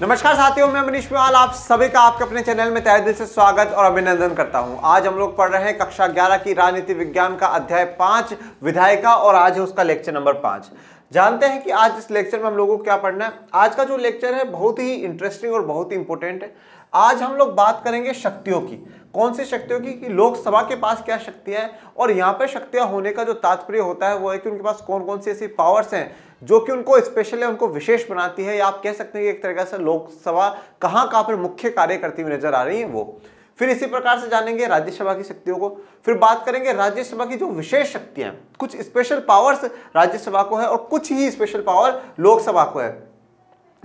नमस्कार साथियों मैं मनीष पिवाल आप सभी का आपके अपने चैनल में तय दिल से स्वागत और अभिनंदन करता हूं आज हम लोग पढ़ रहे हैं कक्षा 11 की राजनीति विज्ञान का अध्याय पाँच विधायिका और आज है उसका लेक्चर नंबर पाँच जानते हैं कि आज इस लेक्चर में हम लोगों को क्या पढ़ना है आज का जो लेक्चर है बहुत ही इंटरेस्टिंग और बहुत ही इंपॉर्टेंट है आज हम लोग बात करेंगे शक्तियों की कौन सी शक्तियों की कि लोकसभा के पास क्या शक्तियां हैं और यहाँ पर शक्तियां होने का जो तात्पर्य होता है वो है कि उनके पास कौन कौन सी ऐसी पावर्स हैं जो कि उनको स्पेशल है उनको विशेष बनाती है या आप कह सकते हैं कि एक तरीके से लोकसभा कहाँ कहाँ पर मुख्य कार्य करती हुई नजर आ रही है वो फिर इसी प्रकार से जानेंगे राज्यसभा की शक्तियों को फिर बात करेंगे राज्यसभा की जो विशेष शक्तियां कुछ स्पेशल पावर्स राज्यसभा को है और कुछ ही स्पेशल पावर लोकसभा को है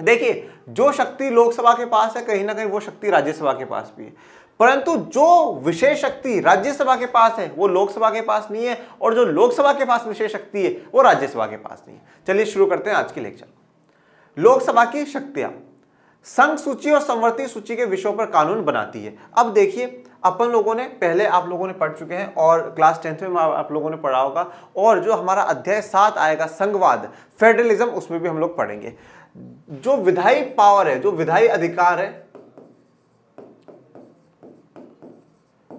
देखिए जो शक्ति लोकसभा के पास है कहीं ना कहीं वो शक्ति राज्यसभा के पास भी है परंतु जो विशेष शक्ति राज्यसभा के पास है वो लोकसभा के पास नहीं है और जो लोकसभा के पास विशेष शक्ति है वो राज्यसभा के पास नहीं है चलिए शुरू करते हैं आज की लेक्चर लोकसभा की शक्तियां संघ सूची और संवर्ती सूची के विषयों पर कानून बनाती है अब देखिए अपन लोगों ने पहले आप लोगों ने पढ़ चुके हैं और क्लास टेंथ में आप लोगों ने पढ़ा होगा और जो हमारा अध्याय सात आएगा संघवाद फेडरलिज्म उसमें भी हम लोग पढ़ेंगे जो विधायी पावर है जो विधायी अधिकार है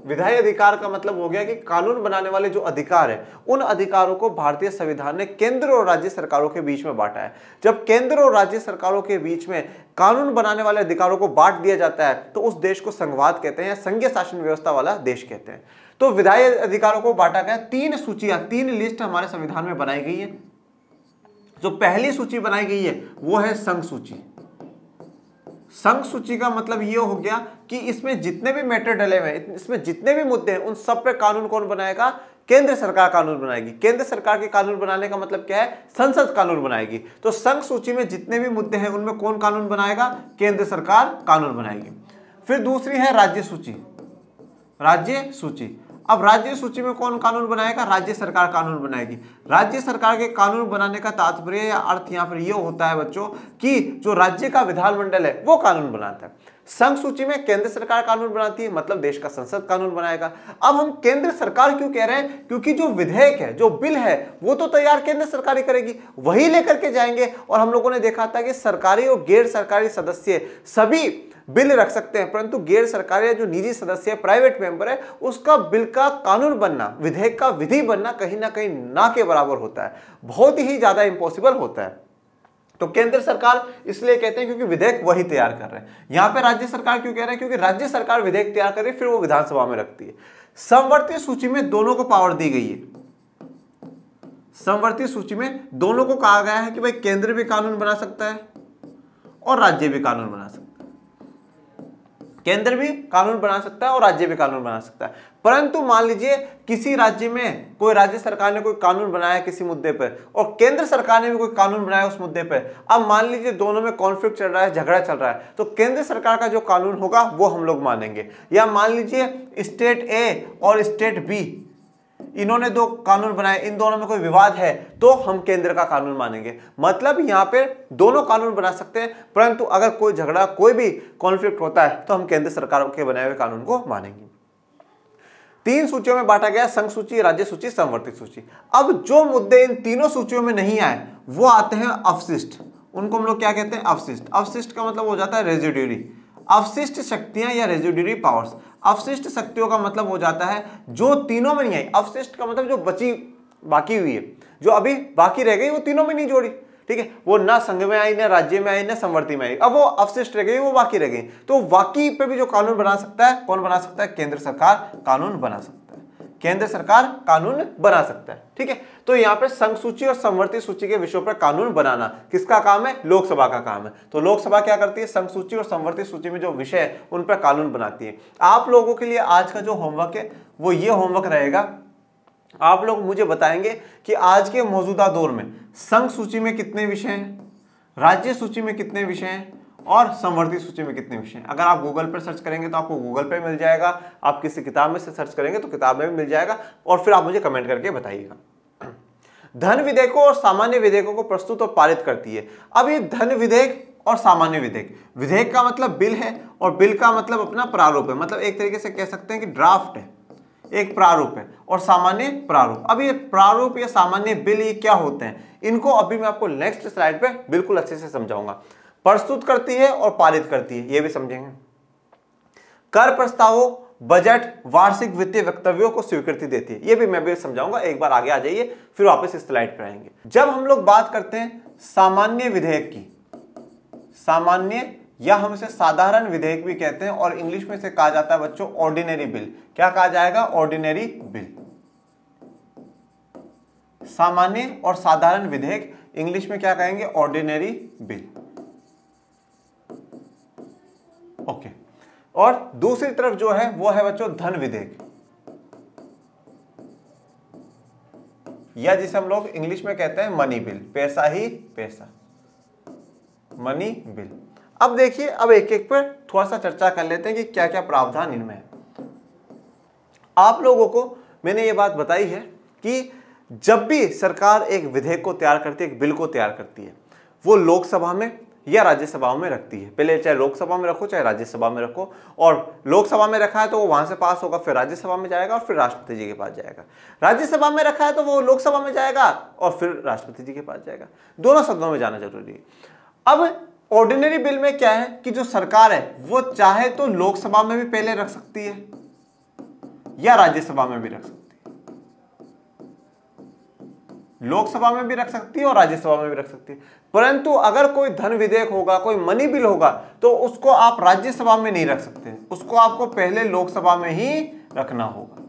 विधायी अधिकार का मतलब हो गया कि कानून बनाने वाले जो अधिकार है उन अधिकारों को भारतीय संविधान ने केंद्र और राज्य सरकारों के बीच में बांटा है जब केंद्र और राज्य सरकारों के बीच में कानून बनाने वाले अधिकारों को बांट दिया जाता है तो उस देश को संघवाद कहते हैं या संघीय शासन व्यवस्था वाला देश कहते हैं तो विधायी अधिकारों को बांटा गया तीन सूचियां तीन लिस्ट हमारे संविधान में बनाई गई है जो पहली सूची बनाई गई है वो है संघ सूची संघ सूची का मतलब ये हो गया कि इसमें जितने भी मैटर डले हुए हैं इसमें जितने भी मुद्दे हैं उन सब पे कानून कौन बनाएगा केंद्र सरकार कानून बनाएगी केंद्र सरकार के कानून बनाने का मतलब क्या है संसद कानून बनाएगी तो संघ सूची में जितने भी मुद्दे हैं उनमें कौन कानून बनाएगा केंद्र सरकार कानून बनाएगी फिर दूसरी है राज्य सूची राज्य सूची अब राज्य सूची में कौन कानून बनाएगा राज्य सरकार कानून बनाएगी राज्य सरकार के कानून बनाने का तात्पर्य या अर्थ यहाँ पर यह होता है बच्चों कि जो राज्य का विधानमंडल है वो कानून बनाता है संघ सूची में केंद्र सरकार कानून बनाती है मतलब देश का संसद कानून बनाएगा अब हम केंद्र सरकार क्यों कह रहे हैं क्योंकि जो विधेयक है जो बिल है वो तो तैयार केंद्र सरकार ही करेगी वही लेकर के जाएंगे और हम लोगों ने देखा था कि सरकारी और गैर सरकारी सदस्य सभी बिल रख सकते हैं परंतु गैर सरकारी या जो निजी सदस्य है प्राइवेट मेंबर है उसका बिल का कानून बनना विधेयक का विधि बनना कहीं ना कहीं ना के बराबर होता है बहुत ही ज़्यादा इंपॉसिबल होता है तो केंद्र सरकार इसलिए कहते हैं क्योंकि विधेयक वही तैयार कर रहे हैं यहां पर राज्य सरकार क्यों कह रहे हैं क्योंकि राज्य सरकार विधेयक तैयार कर रही है फिर वो विधानसभा में रखती है समवर्ती सूची में दोनों को पावर दी गई है समवर्ती सूची में दोनों को कहा गया है कि भाई केंद्र भी कानून बना सकता है और राज्य भी कानून बना सकता है केंद्र भी कानून बना सकता है और राज्य भी कानून बना सकता है परंतु मान लीजिए किसी राज्य में कोई राज्य सरकार ने कोई कानून बनाया किसी मुद्दे पर और केंद्र सरकार ने भी कोई कानून बनाया उस मुद्दे पर अब मान लीजिए दोनों में कॉन्फ्लिक्ट चल रहा है झगड़ा चल रहा है तो केंद्र सरकार का जो कानून होगा वो हम लोग मानेंगे या मान लीजिए स्टेट ए और स्टेट बी इन्होंने दो कानून बनाए इन दोनों में कोई विवाद है तो हम केंद्र का कानून मानेंगे मतलब यहाँ पे दोनों कानून बना सकते हैं परंतु अगर कोई झगड़ा कोई भी कॉन्फ्लिक्ट होता है तो हम केंद्र सरकार के बनाए हुए कानून को मानेंगे तीन सूचियों में बांटा गया संघ सूची राज्य सूची संवर्तित सूची अब जो मुद्दे इन तीनों सूचियों में नहीं आए वो आते हैं अवशिष्ट उनको हम लोग क्या कहते हैं अवशिष्ट अवशिष्ट का मतलब हो जाता है रेजिड्यूरी अवशिष्ट शक्तियां या रेजिड्यूरी पावर्स अवशिष्ट शक्तियों का मतलब हो जाता है जो तीनों में नहीं आई अवशिष्ट का मतलब जो बची बाकी हुई है जो अभी बाकी रह गई वो तीनों में नहीं जोड़ी ठीक है वो ना संघ में आई ना राज्य में आई ना संवर्ती में आई अब वो अवशिष्ट रह गई वो बाकी रह गई तो बाकी पे भी जो कानून बना सकता है कौन बना सकता है केंद्र सरकार कानून बना सकता है केंद्र सरकार कानून बना सकता है ठीक है तो यहाँ पर संघ सूची और संवर्ती सूची के विषयों पर कानून बनाना किसका काम है लोकसभा का काम है तो लोकसभा क्या करती है संघ सूची और संवर्ती सूची में जो विषय है उन पर कानून बनाती है आप लोगों के लिए आज का जो होमवर्क है वो ये होमवर्क रहेगा आप लोग मुझे बताएंगे कि आज के मौजूदा दौर में संघ सूची में कितने विषय हैं राज्य सूची में कितने विषय हैं और संवर्धित सूची में कितने विषय हैं अगर आप गूगल पर सर्च करेंगे तो आपको गूगल पर मिल जाएगा आप किसी किताब में से सर्च करेंगे तो किताब में भी मिल जाएगा और फिर आप मुझे कमेंट करके बताइएगा धन विधेयकों और सामान्य विधेयकों को प्रस्तुत और पारित करती है अब ये धन विधेयक और सामान्य विधेयक विधेयक का मतलब बिल है और बिल का मतलब अपना प्रारूप है मतलब एक तरीके से कह सकते हैं कि ड्राफ्ट है एक प्रारूप है और सामान्य प्रारूप अब ये प्रारूप या सामान्य बिल ये क्या होते हैं इनको अभी मैं आपको नेक्स्ट स्लाइड पे बिल्कुल अच्छे से समझाऊंगा प्रस्तुत करती है और पारित करती है ये भी समझेंगे कर प्रस्तावों बजट वार्षिक वित्तीय वक्तव्यों को स्वीकृति देती है ये भी मैं भी समझाऊंगा एक बार आगे आ जाइए फिर वापस इस स्लाइड पर आएंगे जब हम लोग बात करते हैं सामान्य विधेयक की सामान्य या हम इसे साधारण विधेयक भी कहते हैं और इंग्लिश में इसे कहा जाता है बच्चों ऑर्डिनरी बिल क्या कहा जाएगा ऑर्डिनरी बिल सामान्य और साधारण विधेयक इंग्लिश में क्या कहेंगे ऑर्डिनरी बिल ओके okay. और दूसरी तरफ जो है वो है बच्चों धन विधेयक या जिसे हम लोग इंग्लिश में कहते हैं मनी बिल पैसा ही पैसा मनी बिल अब देखिए अब एक एक पर थोड़ा सा चर्चा कर लेते हैं कि क्या क्या प्रावधान इनमें है आप लोगों को मैंने ये बात बताई है कि जब भी सरकार एक विधेयक को तैयार करती है एक बिल को तैयार करती है वो लोकसभा में या राज्यसभाओं में रखती है पहले चाहे लोकसभा में रखो चाहे राज्यसभा में रखो और लोकसभा में रखा है तो वो वहाँ से पास होगा फिर राज्यसभा में जाएगा और फिर राष्ट्रपति जी के पास जाएगा राज्यसभा में रखा है तो वो लोकसभा में जाएगा और फिर राष्ट्रपति जी के पास जाएगा दोनों सदनों में जाना जरूरी है अब ऑर्डिनरी बिल में क्या है कि जो सरकार है वो चाहे तो लोकसभा में भी पहले रख सकती है या राज्यसभा में भी रख सकती है लोकसभा में भी रख सकती है और राज्यसभा में भी रख सकती है परंतु अगर कोई धन विधेयक होगा कोई मनी बिल होगा तो उसको आप राज्यसभा में नहीं रख सकते उसको आपको पहले लोकसभा में ही रखना होगा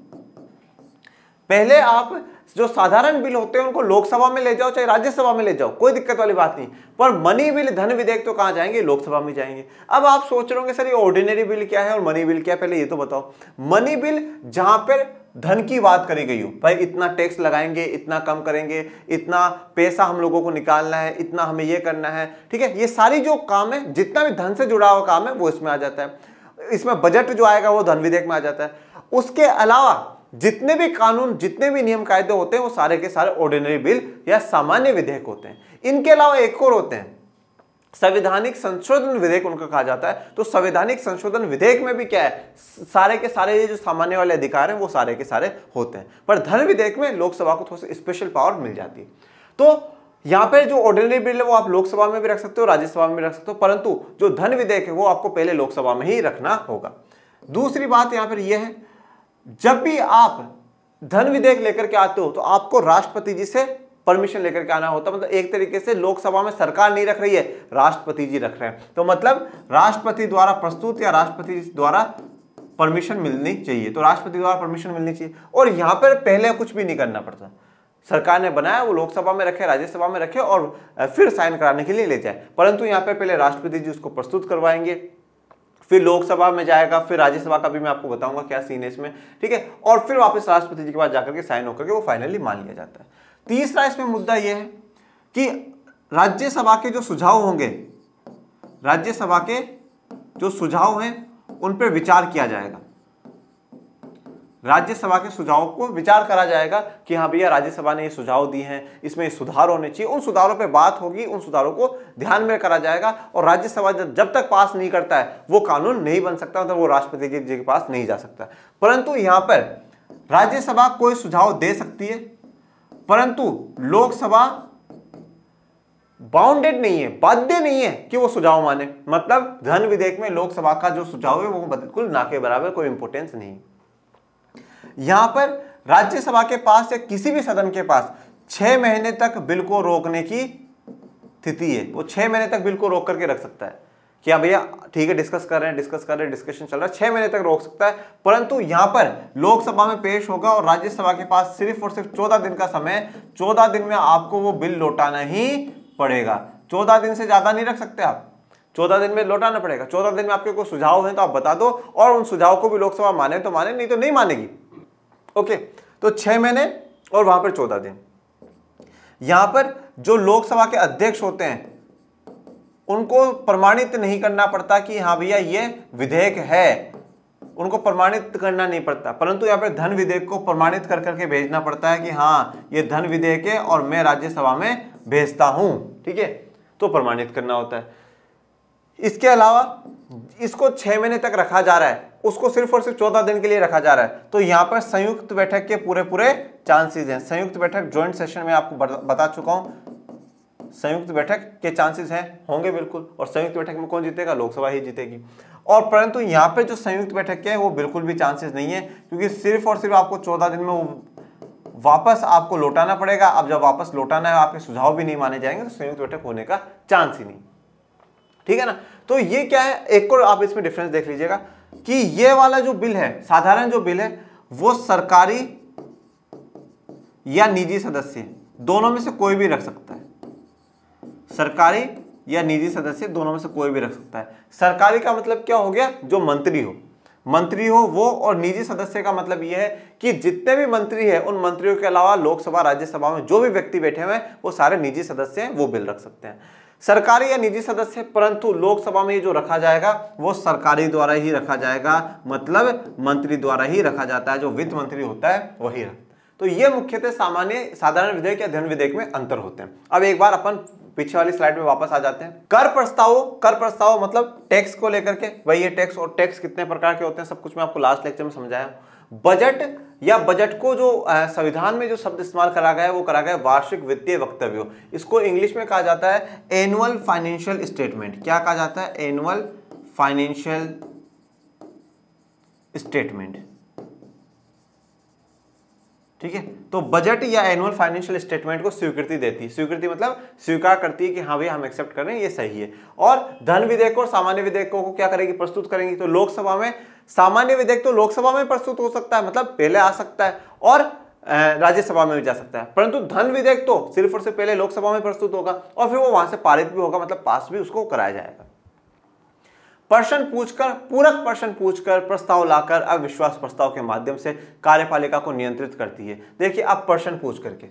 पहले आप जो साधारण बिल होते हैं उनको लोकसभा में ले जाओ चाहे राज्यसभा में ले जाओ कोई दिक्कत वाली बात नहीं पर मनी बिल धन विधेयक तो कहां जाएंगे लोकसभा में जाएंगे अब आप सोच रहे होंगे सर ये ऑर्डिनरी बिल क्या है और मनी बिल क्या है पहले ये तो बताओ मनी बिल जहां पर धन की बात करी गई हो भाई इतना टैक्स लगाएंगे इतना कम करेंगे इतना पैसा हम लोगों को निकालना है इतना हमें ये करना है ठीक है ये सारी जो काम है जितना भी धन से जुड़ा हुआ काम है वो इसमें आ जाता है इसमें बजट जो आएगा वो धन विधेयक में आ जाता है उसके अलावा जितने भी कानून जितने भी नियम कायदे होते हैं वो सारे के सारे ऑर्डिनरी बिल या सामान्य विधेयक होते हैं इनके अलावा एक और होते हैं संवैधानिक संशोधन विधेयक उनको कहा जाता है तो संवैधानिक संशोधन विधेयक में भी क्या है सारे के सारे ये जो सामान्य वाले अधिकार हैं वो सारे के सारे होते हैं पर धन विधेयक में लोकसभा को थोड़ी स्पेशल पावर मिल जाती है तो यहाँ पे जो ऑर्डिनरी बिल है वो आप लोकसभा में भी रख सकते हो राज्यसभा में भी रख सकते हो परंतु जो धन विधेयक है वो आपको पहले लोकसभा में ही रखना होगा दूसरी बात यहाँ पर यह है जब भी आप धन विधेयक लेकर के आते हो तो आपको राष्ट्रपति जी से परमिशन लेकर के आना होता मतलब एक तरीके से लोकसभा में सरकार नहीं रख रही है राष्ट्रपति जी रख रहे हैं तो मतलब राष्ट्रपति द्वारा प्रस्तुत या राष्ट्रपति द्वारा परमिशन मिलनी चाहिए तो राष्ट्रपति द्वारा परमिशन मिलनी चाहिए और यहाँ पर पहले कुछ भी नहीं करना पड़ता सरकार ने बनाया वो लोकसभा में रखे राज्यसभा में रखे और फिर साइन कराने के लिए ले जाए परंतु यहाँ पर पहले राष्ट्रपति जी उसको प्रस्तुत करवाएंगे फिर लोकसभा में जाएगा फिर राज्यसभा का भी मैं आपको बताऊंगा क्या सीन है इसमें ठीक है और फिर वापस राष्ट्रपति जी के पास जाकर के साइन होकर के वो फाइनली मान लिया जाता है तीसरा इसमें मुद्दा यह है कि राज्यसभा के जो सुझाव होंगे राज्यसभा के जो सुझाव हैं उन पर विचार किया जाएगा राज्यसभा के सुझावों को विचार करा जाएगा कि हाँ भैया राज्यसभा ने ये सुझाव दिए हैं इसमें सुधार होने चाहिए उन सुधारों पे बात होगी उन सुधारों को ध्यान में करा जाएगा और राज्यसभा जब तक पास नहीं करता है वो कानून नहीं बन सकता मतलब तो वो राष्ट्रपति जी के पास नहीं जा सकता परंतु यहाँ पर राज्यसभा कोई सुझाव दे सकती है परंतु लोकसभा बाउंडेड नहीं है बाध्य नहीं है कि वो सुझाव माने मतलब धन विधेयक में लोकसभा का जो सुझाव है वो बिल्कुल ना के बराबर कोई इंपोर्टेंस नहीं यहां पर राज्यसभा के पास या किसी भी सदन के पास छह महीने तक बिल को रोकने की स्थिति है वो छह महीने तक बिल को रोक करके रख सकता है कि हाँ भैया ठीक है डिस्कस कर रहे हैं डिस्कस कर रहे हैं डिस्कशन चल रहा है छह महीने तक रोक सकता है परंतु यहां पर लोकसभा में पेश होगा और राज्यसभा के पास सिर्फ और सिर्फ चौदह दिन का समय चौदह दिन में आपको वो बिल लौटाना ही पड़ेगा चौदह दिन से ज़्यादा नहीं रख सकते आप चौदह दिन में लौटाना पड़ेगा चौदह दिन में आपके कोई सुझाव है तो आप बता दो और उन सुझाव को भी लोकसभा माने तो माने नहीं तो नहीं मानेगी ओके तो छह महीने और वहां पर चौदह दिन यहां पर जो लोकसभा के अध्यक्ष होते हैं उनको प्रमाणित नहीं करना पड़ता कि हाँ भैया ये विधेयक है उनको प्रमाणित करना नहीं पड़ता परंतु यहाँ पे धन विधेयक को प्रमाणित कर करके भेजना पड़ता है कि हाँ ये धन विधेयक है और मैं राज्यसभा में भेजता हूं ठीक है तो प्रमाणित करना होता है इसके अलावा इसको छह महीने तक रखा जा रहा है उसको सिर्फ और सिर्फ चौदह दिन के लिए रखा जा रहा है तो यहां पर संयुक्त बैठक के पूरे पूरे चांसेस हैं संयुक्त बैठक ज्वाइंट सेशन में आपको बता चुका हूं संयुक्त बैठक के चांसेस हैं होंगे बिल्कुल और संयुक्त बैठक में कौन जीतेगा लोकसभा ही जीतेगी और परंतु यहाँ पे जो संयुक्त बैठक के है वो बिल्कुल भी चांसेस नहीं है क्योंकि सिर्फ और सिर्फ आपको चौदह दिन में वो वापस आपको लौटाना पड़ेगा अब जब वापस लौटाना है आपके सुझाव भी नहीं माने जाएंगे तो संयुक्त बैठक होने का चांस ही नहीं ठीक है ना तो ये क्या है एक और आप इसमें डिफरेंस देख लीजिएगा कि ये वाला जो बिल है साधारण जो बिल है वो सरकारी या निजी सदस्य दोनों में से कोई भी रख सकता है सरकारी या निजी सदस्य दोनों में से कोई भी रख सकता है सरकारी का मतलब क्या हो गया जो मंत्री हो मंत्री हो वो और निजी सदस्य का मतलब यह है कि जितने भी मंत्री हैं उन मंत्रियों के अलावा लोकसभा राज्यसभा में जो भी व्यक्ति बैठे हुए हैं वो सारे निजी सदस्य हैं वो बिल रख सकते हैं सरकारी या निजी सदस्य परंतु लोकसभा में ये जो रखा जाएगा वो सरकारी द्वारा ही रखा जाएगा मतलब मंत्री द्वारा ही रखा जाता है जो वित्त मंत्री होता है वही रखता है तो ये मुख्यतः सामान्य साधारण विधेयक या धन विधेयक में अंतर होते हैं अब एक बार अपन पीछे वाली स्लाइड में वापस आ जाते हैं कर प्रस्ताव कर प्रस्ताव मतलब टैक्स को लेकर के वही टैक्स और टैक्स कितने प्रकार के होते हैं सब कुछ मैं आपको लास्ट लेक्चर में समझाया बजट या बजट को जो संविधान में जो शब्द इस्तेमाल करा गया है वो करा गया है वार्षिक वित्तीय वक्तव्य इसको इंग्लिश में कहा जाता है एनुअल फाइनेंशियल स्टेटमेंट क्या कहा जाता है एनुअल फाइनेंशियल स्टेटमेंट ठीक है तो बजट या एनुअल फाइनेंशियल स्टेटमेंट को स्वीकृति देती है स्वीकृति मतलब स्वीकार करती है कि हाँ भाई हम एक्सेप्ट कर रहे हैं ये सही है और धन विधेयक और सामान्य विधेयकों को क्या करेगी प्रस्तुत करेंगी तो लोकसभा में सामान्य विधेयक तो लोकसभा में प्रस्तुत हो सकता है मतलब पहले आ सकता है और राज्यसभा में भी जा सकता है परंतु धन विधेयक तो सिर्फ और सिर्फ पहले लोकसभा में प्रस्तुत होगा और फिर वो वहां से पारित भी होगा मतलब पास भी उसको कराया जाएगा प्रश्न पूछकर पूरक प्रश्न पूछकर प्रस्ताव लाकर अविश्वास प्रस्ताव के माध्यम से कार्यपालिका को नियंत्रित करती है देखिए अब प्रश्न पूछ करके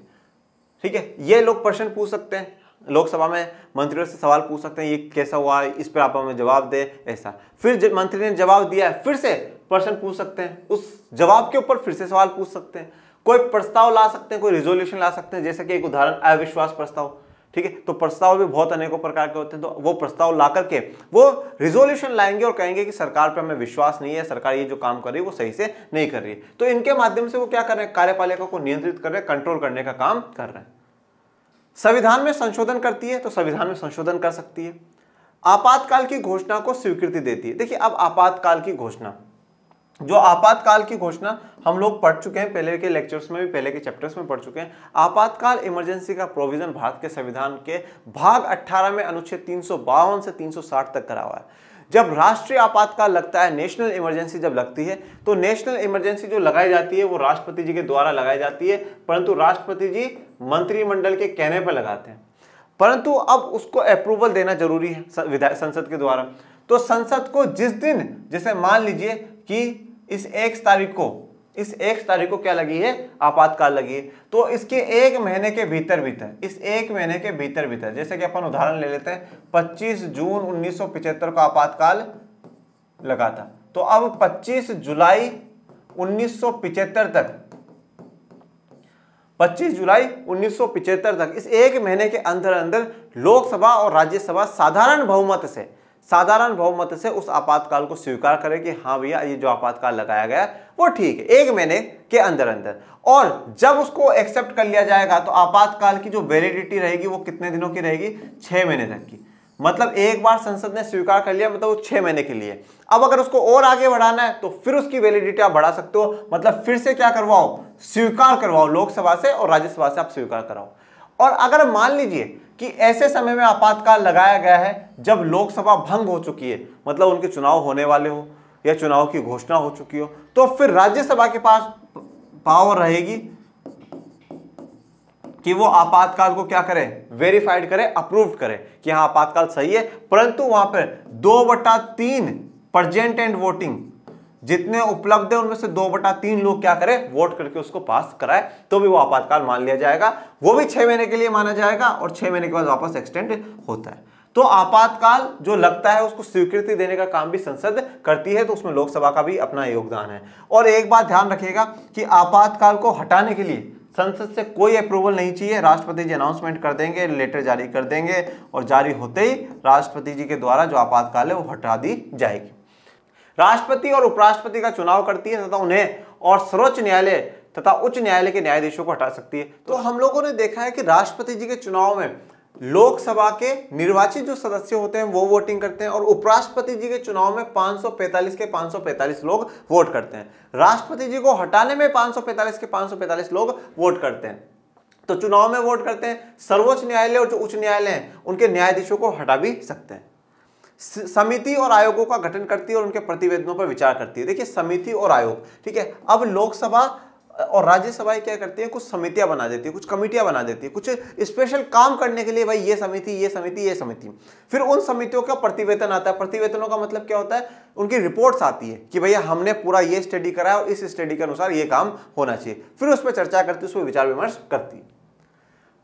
ठीक है ये लोग प्रश्न पूछ सकते हैं लोकसभा में मंत्रियों से सवाल पूछ सकते हैं ये कैसा हुआ है इस पर आप हमें जवाब दें ऐसा फिर जब मंत्री ने जवाब दिया है फिर से प्रश्न पूछ सकते हैं उस जवाब के ऊपर फिर से सवाल पूछ सकते हैं कोई प्रस्ताव ला सकते हैं कोई रिजोल्यूशन ला सकते हैं जैसे कि एक उदाहरण अविश्वास प्रस्ताव ठीक है तो प्रस्ताव भी बहुत अनेकों प्रकार के होते हैं तो वो प्रस्ताव ला करके वो रिजोल्यूशन लाएंगे और कहेंगे कि सरकार पर हमें विश्वास नहीं है सरकार ये जो काम कर रही है वो सही से नहीं कर रही है तो इनके माध्यम से वो क्या कर रहे हैं कार्यपालिका को नियंत्रित कर रहे हैं कंट्रोल करने का काम कर रहे हैं संविधान में संशोधन करती है तो संविधान में संशोधन कर सकती है आपातकाल की घोषणा को स्वीकृति देती है देखिए अब आपातकाल की घोषणा जो आपातकाल की घोषणा हम लोग पढ़ चुके हैं पहले के लेक्चर्स में भी पहले के चैप्टर्स में पढ़ चुके हैं आपातकाल इमरजेंसी का प्रोविजन भारत के संविधान के भाग 18 में अनुच्छेद तीन से 360 तक करा हुआ है जब राष्ट्रीय आपातकाल लगता है नेशनल इमरजेंसी जब लगती है तो नेशनल इमरजेंसी जो लगाई जाती है वो राष्ट्रपति जी के द्वारा लगाई जाती है परंतु राष्ट्रपति जी मंत्रिमंडल के कहने पर लगाते हैं परंतु अब उसको अप्रूवल देना जरूरी है संसद के द्वारा तो संसद को जिस दिन जैसे मान लीजिए कि इस एक तारीख को इस एक तारीख को क्या लगी है आपातकाल लगी है तो इसके एक महीने के भीतर भीतर इस एक महीने के भीतर भीतर जैसे कि अपन उदाहरण ले लेते हैं 25 जून 1975 को आपातकाल लगा था तो अब 25 जुलाई 1975 तक 25 जुलाई 1975 तक इस एक महीने के अंदर अंदर लोकसभा और राज्यसभा साधारण बहुमत से साधारण बहुमत से उस आपातकाल को स्वीकार करें कि हाँ भैया ये जो आपातकाल लगाया गया वो ठीक है एक महीने के अंदर अंदर और जब उसको एक्सेप्ट कर लिया जाएगा तो आपातकाल की जो वैलिडिटी रहेगी वो कितने दिनों की रहेगी छः महीने तक की मतलब एक बार संसद ने स्वीकार कर लिया मतलब वो छः महीने के लिए अब अगर उसको और आगे बढ़ाना है तो फिर उसकी वैलिडिटी आप बढ़ा सकते हो मतलब फिर से क्या करवाओ स्वीकार करवाओ लोकसभा से और राज्यसभा से आप स्वीकार कराओ और अगर मान लीजिए कि ऐसे समय में आपातकाल लगाया गया है जब लोकसभा भंग हो चुकी है मतलब उनके चुनाव होने वाले हो या चुनाव की घोषणा हो चुकी हो तो फिर राज्यसभा के पास पावर रहेगी कि वो आपातकाल को क्या करें वेरीफाइड करें अप्रूव करें कि हाँ आपातकाल सही है परंतु वहां पर दो बटा तीन परजेंट एंड वोटिंग जितने उपलब्ध है उनमें से दो बटा तीन लोग क्या करें वोट करके उसको पास कराए तो भी वो आपातकाल मान लिया जाएगा वो भी छह महीने के लिए माना जाएगा और छह महीने के बाद वापस एक्सटेंड होता है तो आपातकाल जो लगता है उसको स्वीकृति देने का काम भी संसद करती है तो उसमें लोकसभा का भी अपना योगदान है और एक बात ध्यान रखिएगा कि आपातकाल को हटाने के लिए संसद से कोई अप्रूवल नहीं चाहिए राष्ट्रपति जी अनाउंसमेंट कर देंगे लेटर जारी कर देंगे और जारी होते ही राष्ट्रपति जी के द्वारा जो आपातकाल है वो हटा दी जाएगी राष्ट्रपति और उपराष्ट्रपति का चुनाव करती है तथा उन्हें और सर्वोच्च न्यायालय तथा उच्च न्यायालय के न्यायाधीशों को हटा सकती है तो हम लोगों ने देखा है कि राष्ट्रपति जी के चुनाव में लोकसभा के निर्वाचित जो सदस्य होते हैं वो वोटिंग करते हैं और उपराष्ट्रपति जी के चुनाव में 545 के 545 लोग वोट करते हैं राष्ट्रपति जी को हटाने में 545 के 545 लोग वोट करते हैं तो चुनाव में वोट करते हैं सर्वोच्च न्यायालय और जो उच्च न्यायालय हैं उनके न्यायाधीशों को हटा भी सकते हैं समिति और आयोगों का गठन करती है और उनके प्रतिवेदनों पर विचार करती है देखिए समिति और आयोग ठीक है अब लोकसभा और राज्यसभा क्या करती है कुछ समितियां बना देती है कुछ कमिटियां बना देती है कुछ स्पेशल काम करने के लिए भाई ये समिति ये समिति ये समिति फिर उन समितियों का प्रतिवेदन आता है प्रतिवेदनों का मतलब क्या होता है उनकी रिपोर्ट्स आती है कि भैया हमने पूरा ये स्टडी कराया और इस स्टडी के अनुसार ये काम होना चाहिए फिर उस पर चर्चा करती है उस पर विचार विमर्श करती है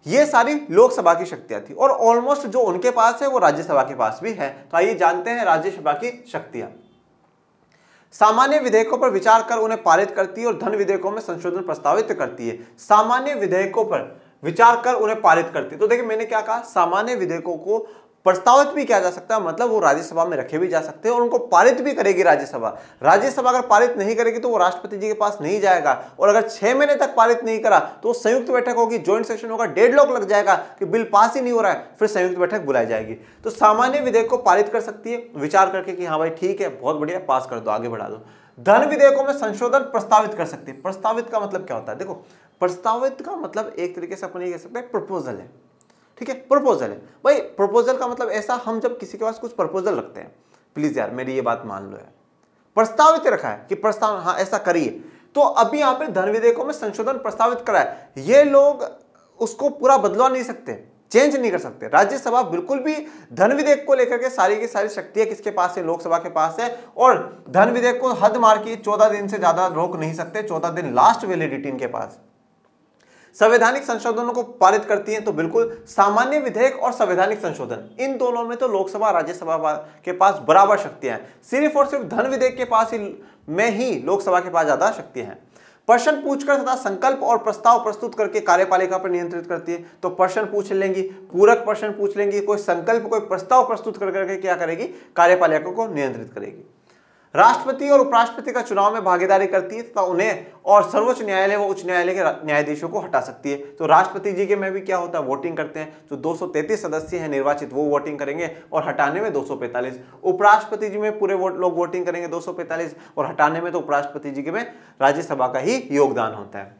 ये सारी लोकसभा की शक्तियां थी और ऑलमोस्ट जो उनके पास है वो राज्यसभा के पास भी है तो आइए जानते हैं राज्यसभा की शक्तियां सामान्य विधेयकों पर विचार कर उन्हें पारित करती है और धन विधेयकों में संशोधन प्रस्तावित करती है सामान्य विधेयकों पर विचार कर उन्हें पारित करती है तो देखिए मैंने क्या कहा सामान्य विधेयकों को प्रस्तावित भी किया जा सकता है मतलब वो राज्यसभा में रखे भी जा सकते हैं और उनको पारित भी करेगी राज्यसभा राज्यसभा अगर पारित नहीं करेगी तो वो राष्ट्रपति जी के पास नहीं जाएगा और अगर छह महीने तक पारित नहीं करा तो संयुक्त बैठक होगी ज्वाइंट सेशन होगा डेढ़ लोग लग जाएगा कि बिल पास ही नहीं हो रहा है फिर संयुक्त बैठक बुलाई जाएगी तो सामान्य विधेयक को पारित कर सकती है विचार करके कि हाँ भाई ठीक है बहुत बढ़िया पास कर दो आगे बढ़ा दो धन विधेयकों में संशोधन प्रस्तावित कर सकती है प्रस्तावित का मतलब क्या होता है देखो प्रस्तावित का मतलब एक तरीके से अपन ये कह सकते हैं प्रपोजल है ठीक है प्रपोजल है भाई प्रपोजल का मतलब ऐसा हम जब किसी के पास कुछ प्रपोजल रखते हैं प्लीज़ यार मेरी ये बात मान लो यार प्रस्तावित रखा है कि प्रस्ताव हाँ ऐसा करिए तो अभी यहाँ पे धन विधेयकों में संशोधन प्रस्तावित करा है ये लोग उसको पूरा बदलवा नहीं सकते चेंज नहीं कर सकते राज्यसभा बिल्कुल भी धन विधेयक को लेकर के सारी की सारी शक्तियां किसके पास है लोकसभा के पास है और धन विधेयक को हद मार के चौदह दिन से ज्यादा रोक नहीं सकते चौदह दिन लास्ट वेलिडिटी इनके पास संवैधानिक संशोधनों को पारित करती है तो बिल्कुल सामान्य विधेयक और संवैधानिक संशोधन इन दोनों में तो लोकसभा राज्यसभा के पास बराबर शक्तियां हैं सिर्फ और सिर्फ धन विधेयक के पास ही में ही लोकसभा के पास ज्यादा शक्ति है प्रश्न पूछकर तथा संकल्प और प्रस्ताव प्रस्तुत करके कार्यपालिका पर नियंत्रित करती है तो प्रश्न पूछ लेंगी पूरक प्रश्न पूछ लेंगी कोई संकल्प कोई प्रस्ताव प्रस्तुत कर करके क्या करेगी कार्यपालिका को नियंत्रित करेगी राष्ट्रपति और उपराष्ट्रपति का चुनाव में भागीदारी करती है तथा उन्हें और सर्वोच्च न्यायालय व उच्च न्यायालय के न्यायाधीशों को हटा सकती है तो राष्ट्रपति जी के में भी क्या होता है वोटिंग करते हैं जो 233 सदस्य हैं निर्वाचित वो वोटिंग करेंगे और हटाने में 245 उपराष्ट्रपति जी में पूरे वोट लोग वोटिंग करेंगे दो और हटाने में तो उपराष्ट्रपति जी के में राज्यसभा का ही योगदान होता है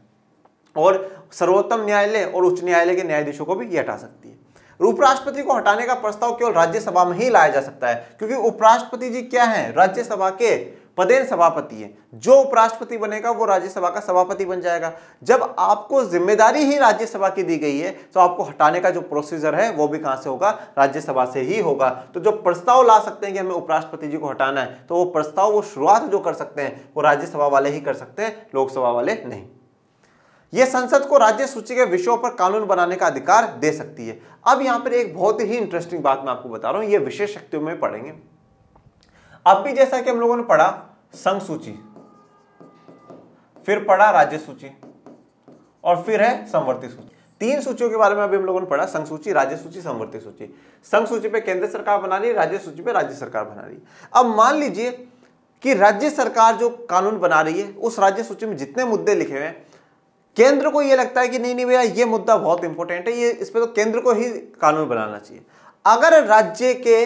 और सर्वोत्तम न्यायालय और उच्च न्यायालय के न्यायाधीशों को भी ये हटा सकती है उपराष्ट्रपति को हटाने का प्रस्ताव केवल राज्यसभा में ही लाया जा सकता है क्योंकि उपराष्ट्रपति जी क्या है राज्यसभा के पदेन सभापति है जो उपराष्ट्रपति बनेगा वो राज्यसभा का सभापति बन जाएगा जब आपको जिम्मेदारी ही राज्यसभा की दी गई है तो आपको हटाने का जो प्रोसीजर है वो भी कहां से होगा राज्यसभा से ही होगा तो जो प्रस्ताव ला सकते हैं कि हमें उपराष्ट्रपति जी को हटाना है तो वो प्रस्ताव वो शुरुआत जो कर सकते हैं वो राज्यसभा वाले ही कर सकते हैं लोकसभा वाले नहीं यह संसद को राज्य सूची के विषयों पर कानून बनाने का अधिकार दे सकती है अब यहां पर एक बहुत ही इंटरेस्टिंग बात मैं आपको बता रहा हूं यह विशेष शक्तियों में पढ़ेंगे अब भी जैसा कि हम लोगों ने पढ़ा संघ सूची फिर पढ़ा राज्य सूची और फिर है संवर्ती सूची तीन सूचियों के बारे में अभी हम लोगों ने पढ़ा संघ सूची राज्य सूची संवर्ती सूची संघ सूची पे केंद्र सरकार बना रही है राज्य सूची पे राज्य सरकार बना रही है अब मान लीजिए कि राज्य सरकार जो कानून बना रही है उस राज्य सूची में जितने मुद्दे लिखे हुए हैं केंद्र को ये लगता है कि नहीं नहीं भैया ये मुद्दा बहुत इंपॉर्टेंट है ये इस पर तो केंद्र को ही कानून बनाना चाहिए अगर राज्य के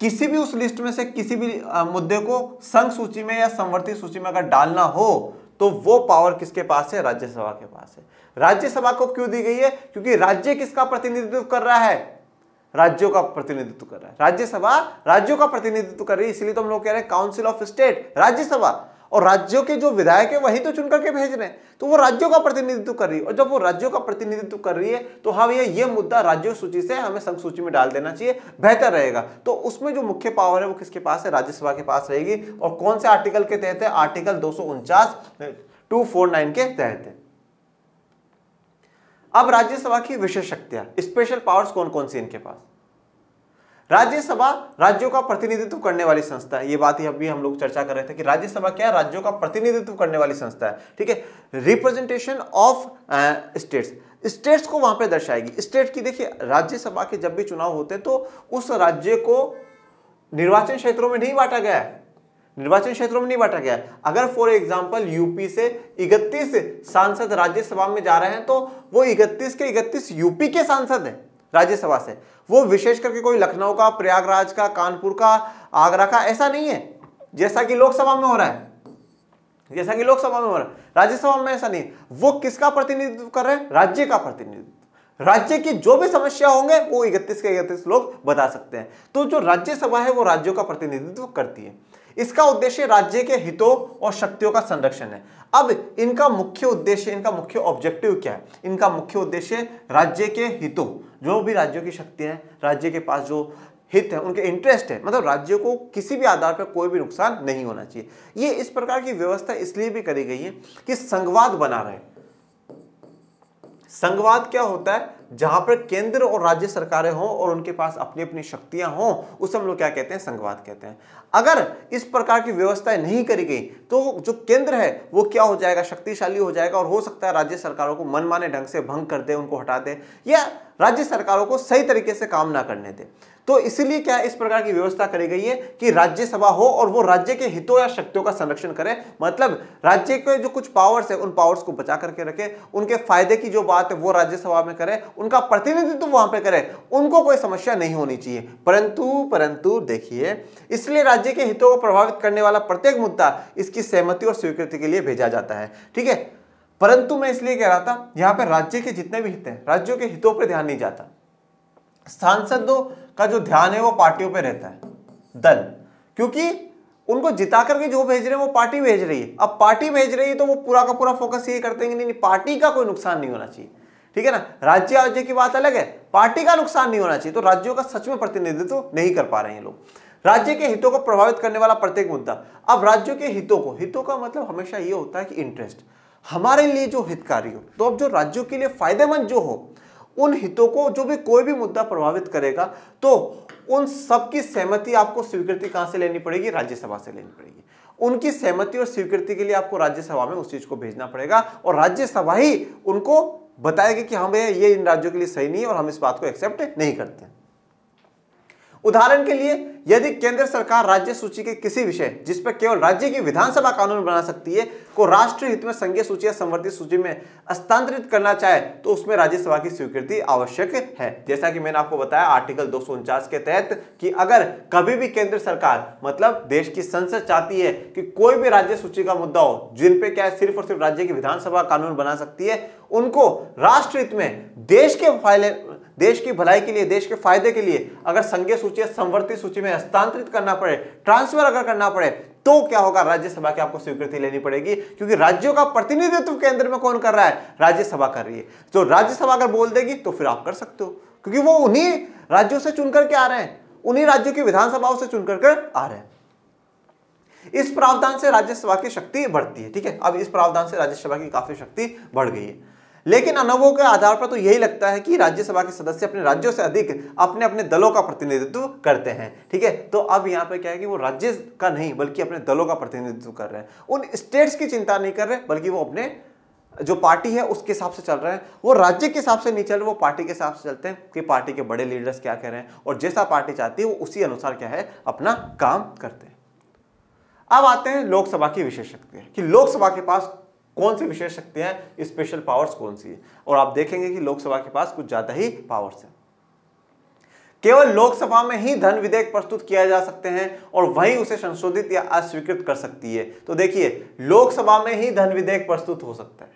किसी भी उस लिस्ट में से किसी भी मुद्दे को संघ सूची में या संवर्ती सूची में अगर डालना हो तो वो पावर किसके पास है राज्यसभा के पास है राज्यसभा को क्यों दी गई है क्योंकि राज्य किसका प्रतिनिधित्व कर रहा है राज्यों का प्रतिनिधित्व कर रहा है राज्यसभा राज्यों का प्रतिनिधित्व कर रही है इसलिए तो हम लोग कह रहे हैं काउंसिल ऑफ स्टेट राज्यसभा और राज्यों के जो विधायक है वही तो चुन करके भेज रहे हैं तो वो राज्यों का प्रतिनिधित्व कर रही है और जब वो राज्यों का प्रतिनिधित्व कर रही है तो हाँ भैया ये मुद्दा राज्यों सूची से हमें संघ सूची में डाल देना चाहिए बेहतर रहेगा तो उसमें जो मुख्य पावर है वो किसके पास है राज्यसभा के पास रहेगी और कौन से आर्टिकल के तहत है आर्टिकल दो सौ के तहत है अब राज्यसभा की विशेष शक्तियां स्पेशल पावर्स कौन कौन सी इनके पास राज्यसभा राज्यों का प्रतिनिधित्व करने वाली संस्था है ये बात ही अभी हम लोग चर्चा कर रहे थे कि राज्यसभा क्या है राज्यों का प्रतिनिधित्व करने वाली संस्था है ठीक है रिप्रेजेंटेशन ऑफ स्टेट्स स्टेट्स को वहां पे दर्शाएगी स्टेट की देखिए राज्यसभा के जब भी चुनाव होते हैं तो उस राज्य को निर्वाचन क्षेत्रों में नहीं बांटा गया है निर्वाचन क्षेत्रों में नहीं बांटा गया अगर फॉर एग्जाम्पल यूपी से इकतीस सांसद राज्यसभा में जा रहे हैं तो वो इकतीस के इकतीस यूपी के सांसद हैं राज्यसभा से वो विशेष करके कोई लखनऊ का प्रयागराज का कानपुर का आगरा का ऐसा नहीं है जैसा कि लोकसभा में हो रहा है जैसा कि लोकसभा में हो रहा है राज्यसभा में ऐसा नहीं वो किसका प्रतिनिधित्व कर रहे हैं राज्य का प्रतिनिधित्व राज्य की जो भी समस्या होंगे वो इकतीस के इकतीस लोग बता सकते हैं तो जो राज्यसभा है वो राज्यों का प्रतिनिधित्व करती है इसका उद्देश्य राज्य के हितों और शक्तियों का संरक्षण है अब इनका मुख्य उद्देश्य इनका मुख्य ऑब्जेक्टिव क्या है इनका मुख्य उद्देश्य राज्य के हितों जो भी राज्यों की शक्ति है राज्य के पास जो हित है उनके इंटरेस्ट है मतलब राज्यों को किसी भी आधार पर कोई भी नुकसान नहीं होना चाहिए ये इस प्रकार की व्यवस्था इसलिए भी करी गई है कि संघवाद बना रहे संघवाद क्या होता है जहां पर केंद्र और राज्य सरकारें हों और उनके पास अपनी अपनी शक्तियां हों उसे हम लोग क्या कहते हैं संघवाद कहते हैं अगर इस प्रकार की व्यवस्थाएं नहीं करी गई तो जो केंद्र है वो क्या हो जाएगा शक्तिशाली हो जाएगा और हो सकता है राज्य सरकारों को मनमाने ढंग से भंग कर दे उनको हटा दे या राज्य सरकारों को सही तरीके से काम ना करने दे तो इसलिए क्या इस प्रकार की व्यवस्था करी गई है कि राज्यसभा हो और वो राज्य के हितों या शक्तियों का संरक्षण करे मतलब राज्य के जो कुछ पावर्स है उन पावर्स को बचा करके रखे उनके फायदे की जो बात है वो राज्यसभा में करे उनका प्रतिनिधित्व वहां पर करे उनको कोई समस्या नहीं होनी चाहिए परंतु परंतु देखिए इसलिए राज्य के हितों को प्रभावित करने वाला प्रत्येक मुद्दा इसकी सहमति और स्वीकृति के लिए भेजा जाता है ठीक है परंतु मैं इसलिए कह रहा था यहां पर राज्य के जितने भी हित हैं राज्यों के हितों पर ध्यान नहीं जाता सांसदों का जो ध्यान है वो पार्टियों पे रहता है दल क्योंकि उनको जिता करके जो भेज रहे हैं वो पार्टी भेज रही है अब पार्टी भेज रही है तो वो पूरा का पूरा फोकस ये करते हैं कि नहीं, नहीं पार्टी का कोई नुकसान नहीं होना चाहिए ठीक है ना राज्य राज्य की बात अलग है पार्टी का नुकसान नहीं होना चाहिए तो राज्यों का सच में प्रतिनिधित्व नहीं कर पा रहे हैं लोग राज्य के हितों को प्रभावित करने वाला प्रत्येक मुद्दा अब राज्यों के हितों को हितों का मतलब हमेशा ये होता है कि इंटरेस्ट हमारे लिए जो हितकारी हो तो अब जो राज्यों के लिए फायदेमंद जो हो उन हितों को जो भी कोई भी मुद्दा प्रभावित करेगा तो उन सबकी सहमति आपको स्वीकृति कहाँ से लेनी पड़ेगी राज्यसभा से लेनी पड़ेगी उनकी सहमति और स्वीकृति के लिए आपको राज्यसभा में उस चीज को भेजना पड़ेगा और राज्यसभा ही उनको बताएगी कि हमें हाँ ये इन राज्यों के लिए सही नहीं है और हम इस बात को एक्सेप्ट नहीं करते हैं उदाहरण के लिए यदि केंद्र सरकार राज्य सूची के किसी विषय जिस पर केवल राज्य की विधानसभा कानून बना सकती है को राष्ट्रीय हित में संघीय सूची या संवर्धित सूची में स्थानांतरित करना चाहे तो उसमें राज्यसभा की स्वीकृति आवश्यक है जैसा कि मैंने आपको बताया आर्टिकल दो के तहत कि अगर कभी भी केंद्र सरकार मतलब देश की संसद चाहती है कि कोई भी राज्य सूची का मुद्दा हो जिनपे क्या है सिर्फ और सिर्फ राज्य की विधानसभा कानून बना सकती है उनको राष्ट्रहित में देश के फायदे देश की भलाई के लिए देश के फायदे के लिए अगर संघीय सूची या संवर्ती सूची में हस्तांतरित करना पड़े ट्रांसफर अगर करना पड़े तो क्या होगा राज्यसभा की आपको स्वीकृति लेनी पड़ेगी क्योंकि राज्यों का प्रतिनिधित्व केंद्र में कौन कर रहा है राज्यसभा कर रही है तो राज्यसभा अगर बोल देगी तो फिर आप कर सकते हो क्योंकि वो उन्हीं राज्यों से चुन करके आ रहे हैं उन्हीं राज्यों की विधानसभाओं से चुन करके आ रहे हैं इस प्रावधान से राज्यसभा की शक्ति बढ़ती है ठीक है अब इस प्रावधान से राज्यसभा की काफी शक्ति बढ़ गई है लेकिन अनुभव के आधार पर तो यही लगता है कि राज्यसभा के सदस्य अपने राज्यों से अधिक अपने अपने दलों का प्रतिनिधित्व करते हैं ठीक है तो अब यहाँ पर क्या है कि वो राज्य का नहीं बल्कि अपने दलों का प्रतिनिधित्व कर रहे हैं उन स्टेट्स की चिंता नहीं कर रहे बल्कि वो अपने जो पार्टी है उसके हिसाब से चल रहे हैं वो राज्य के हिसाब से नहीं चल रहे वो पार्टी के हिसाब से चलते हैं कि पार्टी के बड़े लीडर्स क्या कह रहे हैं और जैसा पार्टी चाहती है वो उसी अनुसार क्या है अपना काम करते हैं अब आते हैं लोकसभा की विशेषज्ञ कि लोकसभा के पास कौन सी विशेष शक्तियां स्पेशल पावर्स कौन सी है और आप देखेंगे कि लोकसभा के पास कुछ ज्यादा ही पावर्स है केवल लोकसभा में ही धन विधेयक प्रस्तुत किया जा सकते हैं और वहीं उसे संशोधित या अस्वीकृत कर सकती है तो देखिए लोकसभा में ही धन विधेयक प्रस्तुत हो सकता है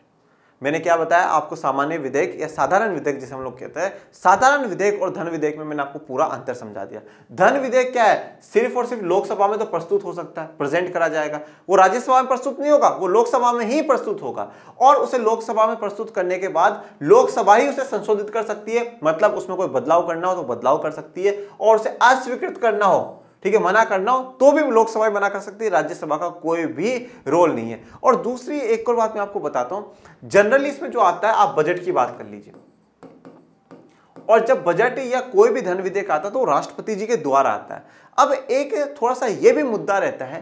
मैंने क्या बताया आपको सामान्य विधेयक या साधारण विधेयक जिसे हम लोग कहते हैं साधारण विधेयक और धन विधेयक में मैंने आपको पूरा अंतर समझा दिया धन विधेयक क्या है सिर्फ और सिर्फ लोकसभा में तो प्रस्तुत हो सकता है प्रेजेंट करा जाएगा वो राज्यसभा में प्रस्तुत नहीं होगा वो लोकसभा में ही प्रस्तुत होगा और उसे लोकसभा में प्रस्तुत करने के बाद लोकसभा ही उसे संशोधित कर सकती है मतलब उसमें कोई बदलाव करना हो तो बदलाव कर सकती है और उसे अस्वीकृत करना हो ठीक है मना करना हो तो भी लोकसभा मना कर सकती है राज्यसभा का कोई भी रोल नहीं है और दूसरी एक और बात मैं आपको बताता हूं जनरली इसमें जो आता है आप बजट की बात कर लीजिए और जब बजट या कोई भी धन विधेयक आता है तो राष्ट्रपति जी के द्वारा आता है अब एक थोड़ा सा यह भी मुद्दा रहता है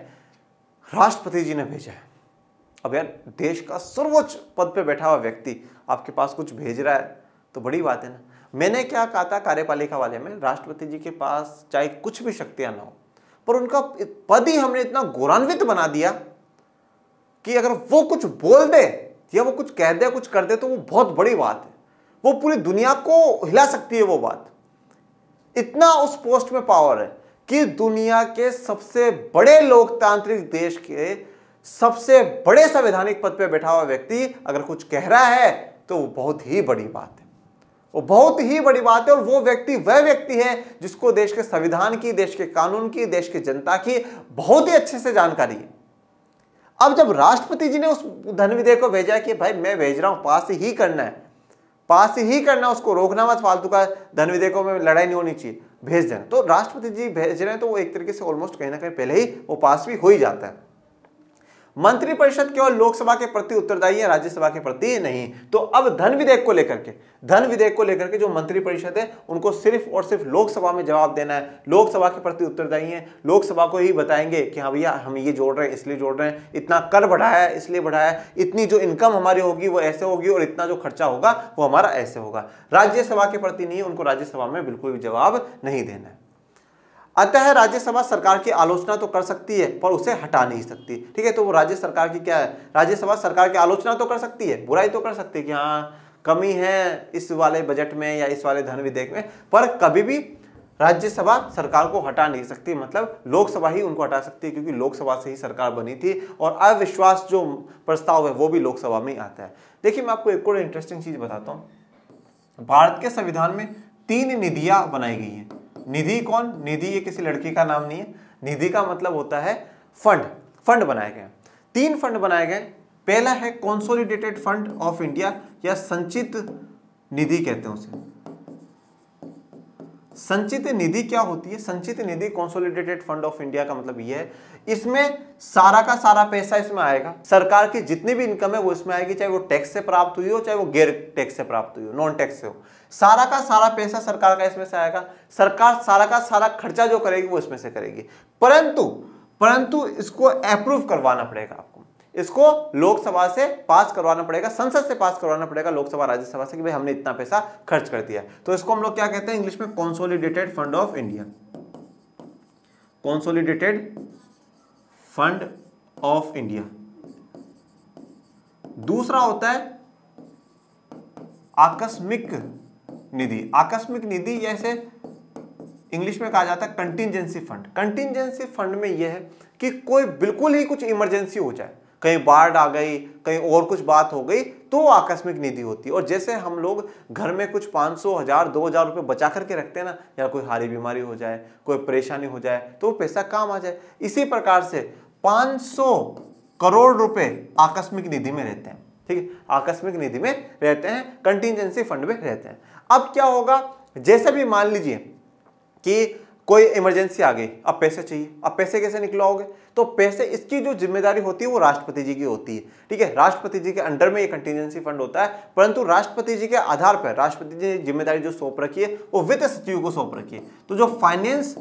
राष्ट्रपति जी ने भेजा है अब यार देश का सर्वोच्च पद पर बैठा हुआ व्यक्ति आपके पास कुछ भेज रहा है तो बड़ी बात है ना मैंने क्या कहा था कार्यपालिका वाले में राष्ट्रपति जी के पास चाहे कुछ भी शक्तियां ना हो पर उनका पद ही हमने इतना गौरवान्वित बना दिया कि अगर वो कुछ बोल दे या वो कुछ कह दे कुछ कर दे तो वो बहुत बड़ी बात है वो पूरी दुनिया को हिला सकती है वो बात इतना उस पोस्ट में पावर है कि दुनिया के सबसे बड़े लोकतांत्रिक देश के सबसे बड़े संवैधानिक पद पर बैठा हुआ व्यक्ति अगर कुछ कह रहा है तो वो बहुत ही बड़ी बात है वो बहुत ही बड़ी बात है और वो व्यक्ति वह व्यक्ति है जिसको देश के संविधान की देश के कानून की देश की जनता की बहुत ही अच्छे से जानकारी है अब जब राष्ट्रपति जी ने उस धन विधेयक को भेजा कि भाई मैं भेज रहा हूं पास ही करना है पास ही करना उसको रोकना मत फालतू का धन विधेयकों में लड़ाई नहीं होनी चाहिए भेज देना तो राष्ट्रपति जी भेज रहे हैं तो वो एक तरीके से ऑलमोस्ट कहीं ना कहीं पहले ही वो पास भी हो ही जाता है मंत्रिपरिषद केवल लोकसभा के प्रति उत्तरदायी है राज्यसभा के प्रति नहीं तो अब धन विधेयक को लेकर के धन विधेयक को लेकर के जो मंत्रिपरिषद है उनको सिर्फ और सिर्फ लोकसभा में जवाब देना है लोकसभा के प्रति उत्तरदायी है लोकसभा को ही बताएंगे कि हाँ भैया हम ये जोड़ रहे हैं इसलिए जोड़ रहे हैं इतना कर बढ़ाया है इसलिए बढ़ाया है इतनी जो इनकम हमारी होगी वो ऐसे होगी और इतना जो खर्चा होगा वो हमारा ऐसे होगा राज्यसभा के प्रति नहीं उनको राज्यसभा में बिल्कुल भी जवाब नहीं देना है अतः राज्यसभा सरकार की आलोचना तो कर सकती है पर उसे हटा नहीं सकती ठीक है तो वो राज्य सरकार की क्या है राज्यसभा सरकार की आलोचना तो कर सकती है बुराई तो कर सकती है कि हाँ कमी है इस वाले बजट में या इस वाले धन विधेयक में पर कभी भी राज्यसभा सरकार को हटा नहीं सकती मतलब लोकसभा ही उनको हटा सकती है क्योंकि लोकसभा से ही सरकार बनी थी और अविश्वास जो प्रस्ताव है वो भी लोकसभा में ही आता है देखिए मैं आपको एक और इंटरेस्टिंग चीज़ बताता हूँ भारत के संविधान में तीन निधियाँ बनाई गई हैं निधि कौन निधि ये किसी लड़की का नाम नहीं है निधि का मतलब होता है फंड फंड बनाए गए तीन फंड बनाए गए पहला है कॉन्सोलिडेटेड फंड ऑफ इंडिया या संचित निधि कहते हैं उसे संचित निधि क्या होती है संचित निधि कॉन्सोलिडेटेड फंड ऑफ इंडिया का मतलब यह है इसमें सारा का सारा पैसा इसमें आएगा सरकार की जितनी भी इनकम है वो इसमें आएगी चाहे वो टैक्स से प्राप्त हुई हो चाहे वो गैर टैक्स से प्राप्त हुई हो नॉन टैक्स से हो सारा का सारा पैसा सरकार का इसमें से आएगा सरकार सारा का सारा खर्चा जो करेगी वो इसमें से करेगी परंतु परंतु इसको अप्रूव करवाना पड़ेगा इसको लोकसभा से पास करवाना पड़ेगा संसद से पास करवाना पड़ेगा लोकसभा राज्यसभा से कि भाई हमने इतना पैसा खर्च कर दिया तो इसको हम लोग क्या कहते हैं इंग्लिश में consolidated fund of India consolidated fund of India दूसरा होता है आकस्मिक निधि आकस्मिक निधि जैसे इंग्लिश में कहा जाता है कंटिजेंसी फंड कंटिजेंसी फंड में यह है कि कोई बिल्कुल ही कुछ इमरजेंसी हो जाए कहीं बाढ़ आ गई कहीं और कुछ बात हो गई तो आकस्मिक निधि होती है और जैसे हम लोग घर में कुछ पाँच सौ हज़ार दो हज़ार रुपये बचा करके रखते हैं ना या कोई हारी बीमारी हो जाए कोई परेशानी हो जाए तो वो पैसा काम आ जाए इसी प्रकार से पाँच सौ करोड़ रुपये आकस्मिक निधि में रहते हैं ठीक है आकस्मिक निधि में रहते हैं कंटीजेंसी फंड में रहते हैं अब क्या होगा जैसे भी मान लीजिए कि कोई इमरजेंसी आ गई अब पैसे चाहिए अब पैसे कैसे निकलाओगे तो पैसे इसकी जो जिम्मेदारी होती है वो राष्ट्रपति जी की होती है ठीक है राष्ट्रपति जी के अंडर में ये कंटीजेंसी फंड होता है परंतु राष्ट्रपति जी के आधार पर राष्ट्रपति जी ने जिम्मेदारी जो सौंप रखी है वो वित्त सचिव को सौंप रखी है तो जो फाइनेंस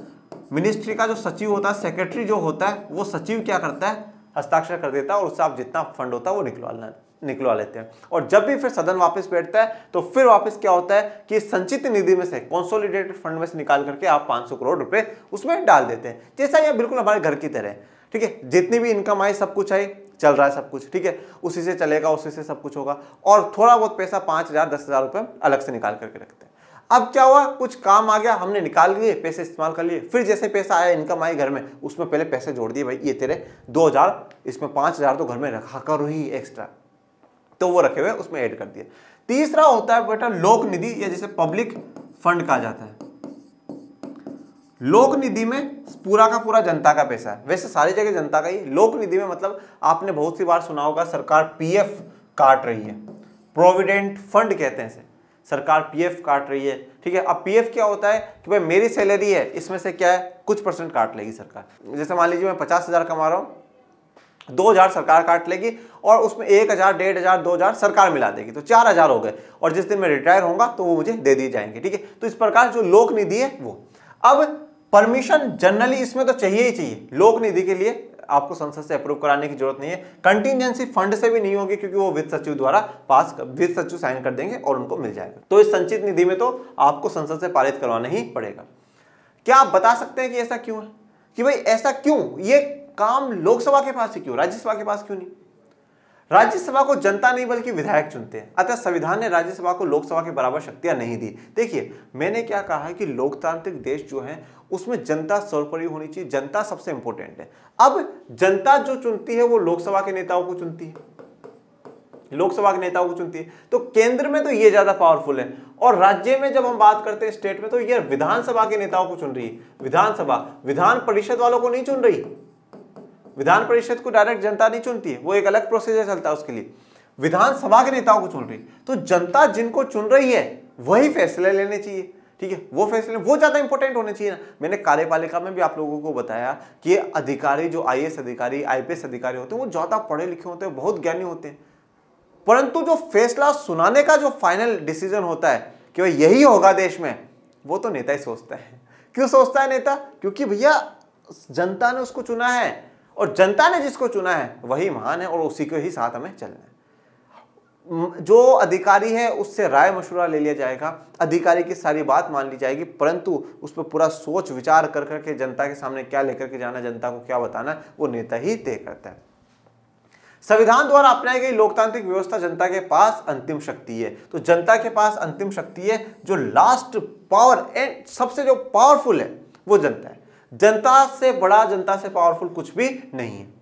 मिनिस्ट्री का जो सचिव होता है सेक्रेटरी जो होता है वो सचिव क्या करता है हस्ताक्षर कर देता है और उससे आप जितना फंड होता है वो निकलवा लेना निकलवा लेते हैं और जब भी फिर सदन वापस बैठता है तो फिर वापस क्या होता है कि संचित निधि में से कॉन्सोलिडेटेड फंड में से निकाल करके आप 500 करोड़ रुपए उसमें डाल देते हैं जैसा यह बिल्कुल हमारे घर की तरह ठीक है जितनी भी इनकम आई सब कुछ आई चल रहा है सब कुछ ठीक है उसी से चलेगा उसी से सब कुछ होगा और थोड़ा बहुत पैसा पाँच हज़ार दस हज़ार रुपये अलग से निकाल करके रखते हैं अब क्या हुआ कुछ काम आ गया हमने निकाल लिए पैसे इस्तेमाल कर लिए फिर जैसे पैसा आया इनकम आई घर में उसमें पहले पैसे जोड़ दिए भाई ये तेरे दो हज़ार इसमें पाँच हज़ार तो घर में रखा करो ही एक्स्ट्रा तो वो रखे हुए उसमें ऐड कर दिया तीसरा होता है बेटा लोक निधि या जिसे पब्लिक फंड कहा जाता है लोक निधि में पूरा का पूरा जनता का पैसा है वैसे सारी जगह जनता का ही लोक निधि में मतलब आपने बहुत सी बार सुना होगा सरकार पीएफ काट रही है प्रोविडेंट फंड कहते हैं इसे सरकार पीएफ काट रही है ठीक है अब पीएफ क्या होता है कि भाई मेरी सैलरी है इसमें से क्या है कुछ परसेंट काट लेगी सरकार जैसे मान लीजिए मैं पचास हज़ार कमा रहा हूँ दो हज़ार सरकार काट लेगी और उसमें एक हज़ार डेढ़ हज़ार दो हज़ार सरकार मिला देगी तो चार हज़ार हो गए और जिस दिन मैं रिटायर होगा तो वो मुझे दे दिए जाएंगे ठीक है तो इस प्रकार जो लोक निधि है वो अब परमिशन जनरली इसमें तो चाहिए ही चाहिए लोक निधि के लिए आपको संसद से अप्रूव कराने की जरूरत नहीं है कंटीजेंसी फंड से भी नहीं होगी क्योंकि वो वित्त सचिव द्वारा पास वित्त सचिव साइन कर देंगे और उनको मिल जाएगा तो इस संचित निधि में तो आपको संसद से पारित करवाना ही पड़ेगा क्या आप बता सकते हैं कि ऐसा क्यों है कि भाई ऐसा क्यों ये काम लोकसभा के पास ही क्यों राज्यसभा के पास क्यों नहीं राज्यसभा को जनता नहीं बल्कि विधायक चुनते हैं अतः संविधान ने राज्यसभा को लोकसभा के बराबर शक्तियां नहीं दी देखिए मैंने क्या कहा है कि लोकतांत्रिक देश जो है उसमें जनता सर्वोपरि होनी चाहिए जनता सबसे इंपॉर्टेंट है अब जनता जो चुनती है वो लोकसभा के नेताओं को चुनती है लोकसभा के नेताओं को चुनती है तो केंद्र में तो ये ज्यादा पावरफुल है और राज्य में जब हम बात करते हैं स्टेट में तो ये विधानसभा के नेताओं को चुन रही है विधानसभा विधान परिषद वालों को नहीं चुन रही विधान परिषद को डायरेक्ट जनता नहीं चुनती है वो एक अलग प्रोसीजर चलता है उसके लिए विधानसभा के नेताओं को चुन रही तो जनता जिनको चुन रही है वही फैसले लेने चाहिए ठीक है वो फैसले वो ज़्यादा इंपॉर्टेंट होने चाहिए ना मैंने कार्यपालिका में भी आप लोगों को बताया कि अधिकारी जो आई अधिकारी आई अधिकारी होते हैं वो ज़्यादा पढ़े लिखे होते हैं बहुत ज्ञानी होते हैं परंतु जो फैसला सुनाने का जो फाइनल डिसीजन होता है कि भाई यही होगा देश में वो तो नेता ही सोचता है क्यों सोचता है नेता क्योंकि भैया जनता ने उसको चुना है और जनता ने जिसको चुना है वही महान है और उसी के ही साथ हमें चलना है जो अधिकारी है उससे राय मशुरा ले लिया जाएगा अधिकारी की सारी बात मान ली जाएगी परंतु उस पर पूरा सोच विचार कर करके जनता के सामने क्या लेकर के जाना जनता को क्या बताना वो नेता ही तय करता है संविधान द्वारा अपनाई गई लोकतांत्रिक व्यवस्था जनता के पास अंतिम शक्ति है तो जनता के पास अंतिम शक्ति है जो लास्ट पावर एंड सबसे जो पावरफुल है वो जनता है जनता से बड़ा जनता से पावरफुल कुछ भी नहीं है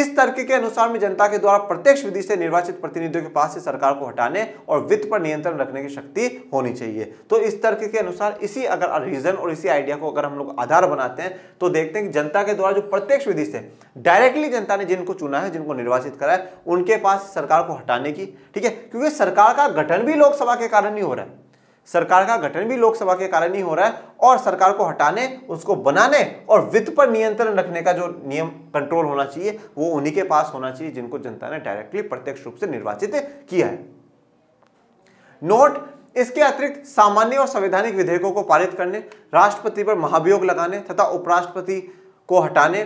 इस तर्क के अनुसार में जनता के द्वारा प्रत्यक्ष विधि से निर्वाचित प्रतिनिधियों के पास से सरकार को हटाने और वित्त पर नियंत्रण रखने की शक्ति होनी चाहिए तो इस तर्क के अनुसार इसी अगर रीजन और इसी आइडिया को अगर हम लोग आधार बनाते हैं तो देखते हैं कि जनता के द्वारा जो प्रत्यक्ष विधि से डायरेक्टली जनता ने जिनको चुना है जिनको निर्वाचित करा है उनके पास सरकार को हटाने की ठीक है क्योंकि सरकार का गठन भी लोकसभा के कारण ही हो रहा है सरकार का गठन भी लोकसभा के कारण ही हो रहा है और सरकार को हटाने उसको बनाने और वित्त पर नियंत्रण रखने का जो नियम कंट्रोल होना चाहिए वो उन्हीं के पास होना चाहिए जिनको जनता ने डायरेक्टली प्रत्यक्ष रूप से निर्वाचित किया है नोट इसके अतिरिक्त सामान्य और संवैधानिक विधेयकों को पारित करने राष्ट्रपति पर महाभियोग लगाने तथा उपराष्ट्रपति को हटाने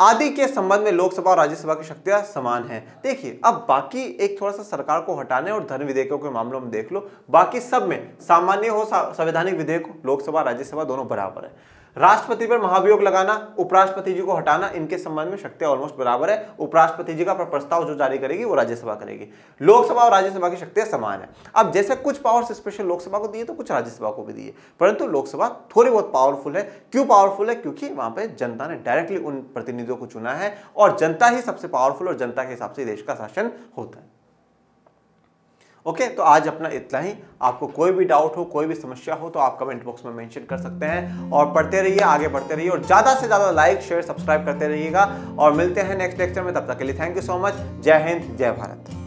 आदि के संबंध में लोकसभा और राज्यसभा की शक्तियां समान हैं देखिए अब बाकी एक थोड़ा सा सरकार को हटाने और धन विधेयकों के मामलों में देख लो बाकी सब में सामान्य हो संवैधानिक विधेयक लोकसभा राज्यसभा दोनों बराबर है राष्ट्रपति पर महाभियोग लगाना उपराष्ट्रपति जी को हटाना इनके संबंध में शक्तियां ऑलमोस्ट बराबर है उपराष्ट्रपति जी का प्रस्ताव जो जारी करेगी वो राज्यसभा करेगी लोकसभा और राज्यसभा की शक्तियां समान है अब जैसे कुछ पावर्स स्पेशल लोकसभा को दिए तो कुछ राज्यसभा को भी दिए परंतु लोकसभा थोड़ी बहुत पावरफुल है क्यों पावरफुल है क्योंकि वहां पर जनता ने डायरेक्टली उन प्रतिनिधियों को चुना है और जनता ही सबसे पावरफुल और जनता के हिसाब से देश का शासन होता है ओके तो आज अपना इतना ही आपको कोई भी डाउट हो कोई भी समस्या हो तो आप कमेंट बॉक्स में मेंशन कर सकते हैं और पढ़ते रहिए आगे बढ़ते रहिए और ज़्यादा से ज़्यादा लाइक शेयर सब्सक्राइब करते रहिएगा और मिलते हैं नेक्स्ट लेक्चर में तब तक के लिए थैंक यू सो मच जय हिंद जय भारत